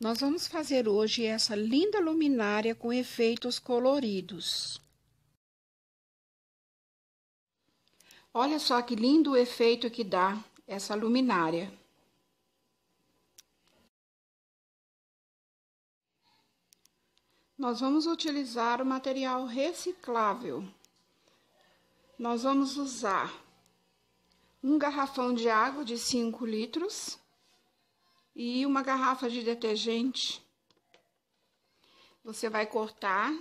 Nós vamos fazer hoje essa linda luminária com efeitos coloridos. Olha só que lindo o efeito que dá essa luminária. Nós vamos utilizar o material reciclável. Nós vamos usar um garrafão de água de 5 litros e uma garrafa de detergente. Você vai cortar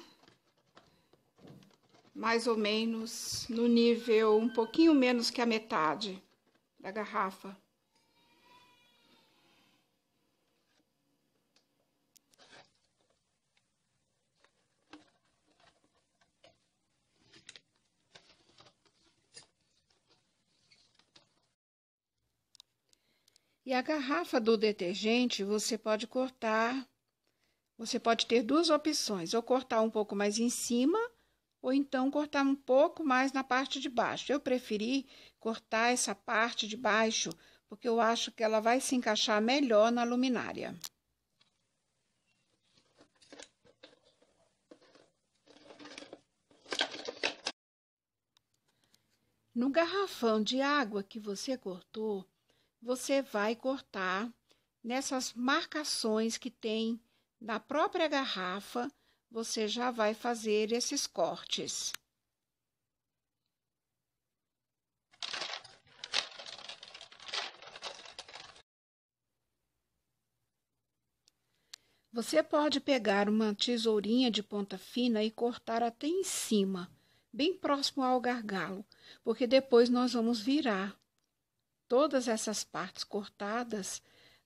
mais ou menos no nível um pouquinho menos que a metade da garrafa. E a garrafa do detergente você pode cortar. Você pode ter duas opções: ou cortar um pouco mais em cima, ou então cortar um pouco mais na parte de baixo. Eu preferi cortar essa parte de baixo, porque eu acho que ela vai se encaixar melhor na luminária. No garrafão de água que você cortou, você vai cortar nessas marcações que tem na própria garrafa, você já vai fazer esses cortes. Você pode pegar uma tesourinha de ponta fina e cortar até em cima, bem próximo ao gargalo, porque depois nós vamos virar todas essas partes cortadas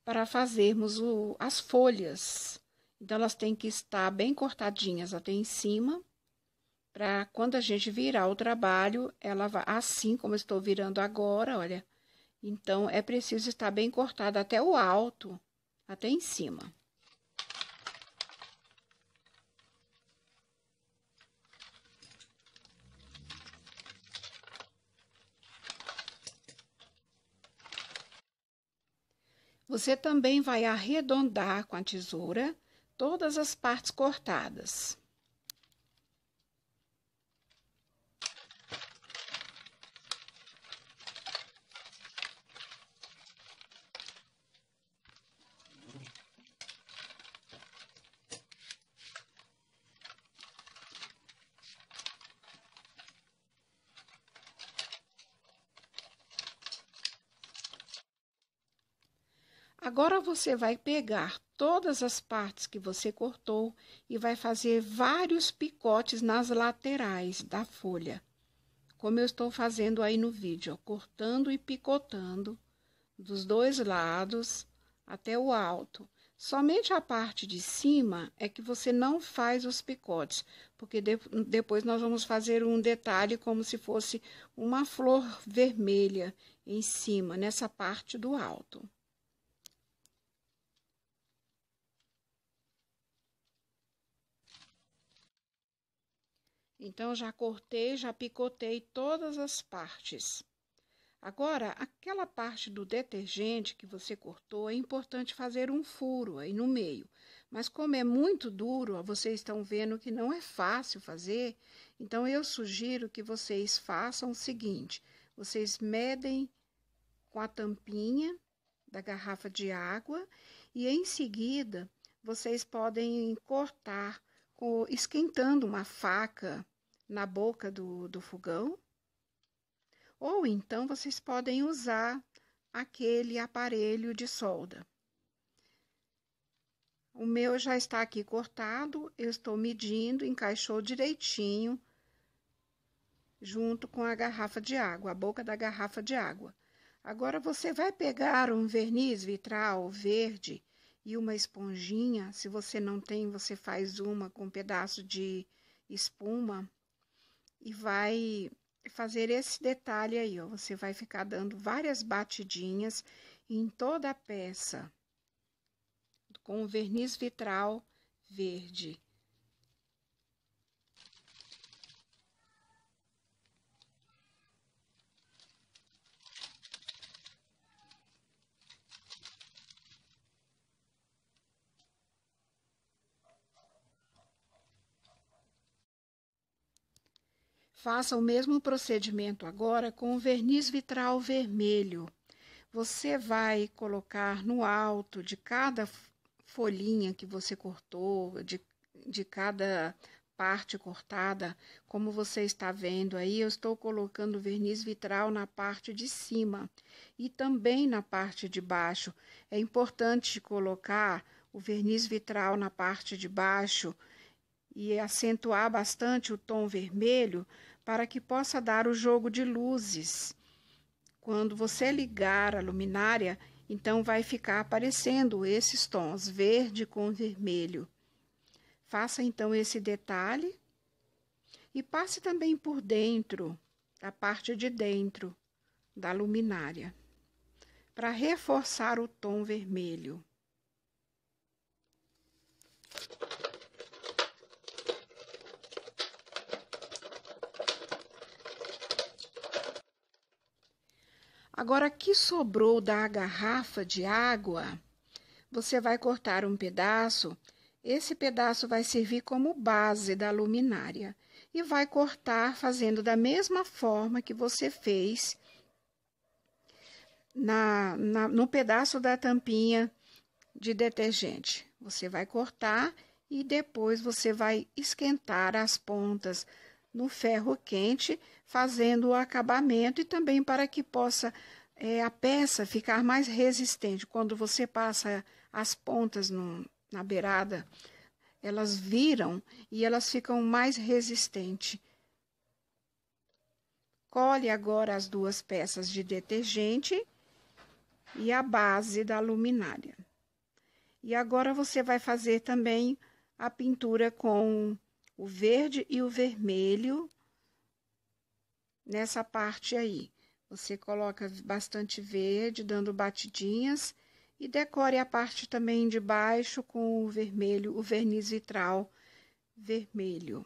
para fazermos o, as folhas. Então, elas têm que estar bem cortadinhas até em cima, para quando a gente virar o trabalho, ela vai, assim como estou virando agora, olha. Então, é preciso estar bem cortada até o alto, até em cima. Você também vai arredondar com a tesoura todas as partes cortadas. Agora você vai pegar todas as partes que você cortou e vai fazer vários picotes nas laterais da folha, como eu estou fazendo aí no vídeo, ó, cortando e picotando dos dois lados até o alto. Somente a parte de cima é que você não faz os picotes, porque de, depois nós vamos fazer um detalhe como se fosse uma flor vermelha em cima, nessa parte do alto. Então já cortei, já picotei todas as partes. Agora, aquela parte do detergente que você cortou, é importante fazer um furo aí no meio. Mas como é muito duro, vocês estão vendo que não é fácil fazer, então eu sugiro que vocês façam o seguinte: vocês medem com a tampinha da garrafa de água e em seguida vocês podem cortar esquentando uma faca na boca do, do fogão. Ou então vocês podem usar aquele aparelho de solda. O meu já está aqui cortado, eu estou medindo, encaixou direitinho junto com a garrafa de água, a boca da garrafa de água. Agora você vai pegar um verniz vitral verde e uma esponjinha, se você não tem, você faz uma com um pedaço de espuma e vai fazer esse detalhe aí, ó. Você vai ficar dando várias batidinhas em toda a peça com o verniz vitral verde. Faça o mesmo procedimento agora com o verniz vitral vermelho. Você vai colocar no alto de cada folhinha que você cortou, de, de cada parte cortada, como você está vendo aí, eu estou colocando verniz vitral na parte de cima e também na parte de baixo. É importante colocar o verniz vitral na parte de baixo e acentuar bastante o tom vermelho para que possa dar o jogo de luzes. Quando você ligar a luminária, então vai ficar aparecendo esses tons verde com vermelho. Faça então esse detalhe e passe também por dentro, a parte de dentro da luminária, para reforçar o tom vermelho. Agora, que sobrou da garrafa de água, você vai cortar um pedaço. Esse pedaço vai servir como base da luminária e vai cortar fazendo da mesma forma que você fez na, na, no pedaço da tampinha de detergente. Você vai cortar e depois você vai esquentar as pontas no ferro quente, fazendo o acabamento e também para que possa é, a peça ficar mais resistente. Quando você passa as pontas no, na beirada, elas viram e elas ficam mais resistentes. Colhe agora as duas peças de detergente e a base da luminária. E agora você vai fazer também a pintura com o verde e o vermelho nessa parte aí. Você coloca bastante verde, dando batidinhas, e decore a parte também de baixo com o vermelho, o verniz vitral vermelho,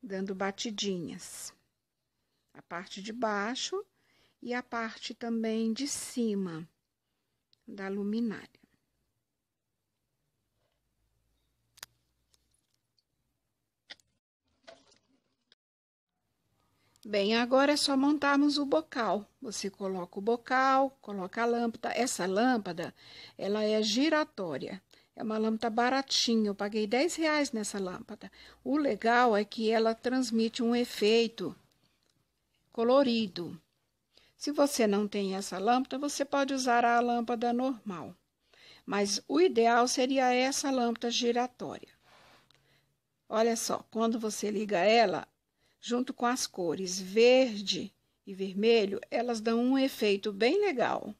dando batidinhas. A parte de baixo e a parte também de cima da luminária. Bem, agora é só montarmos o bocal. Você coloca o bocal, coloca a lâmpada. Essa lâmpada, ela é giratória. É uma lâmpada baratinha, eu paguei 10 reais nessa lâmpada. O legal é que ela transmite um efeito colorido. Se você não tem essa lâmpada, você pode usar a lâmpada normal. Mas o ideal seria essa lâmpada giratória. Olha só, quando você liga ela, junto com as cores verde e vermelho, elas dão um efeito bem legal.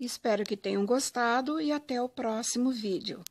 Espero que tenham gostado e até o próximo vídeo.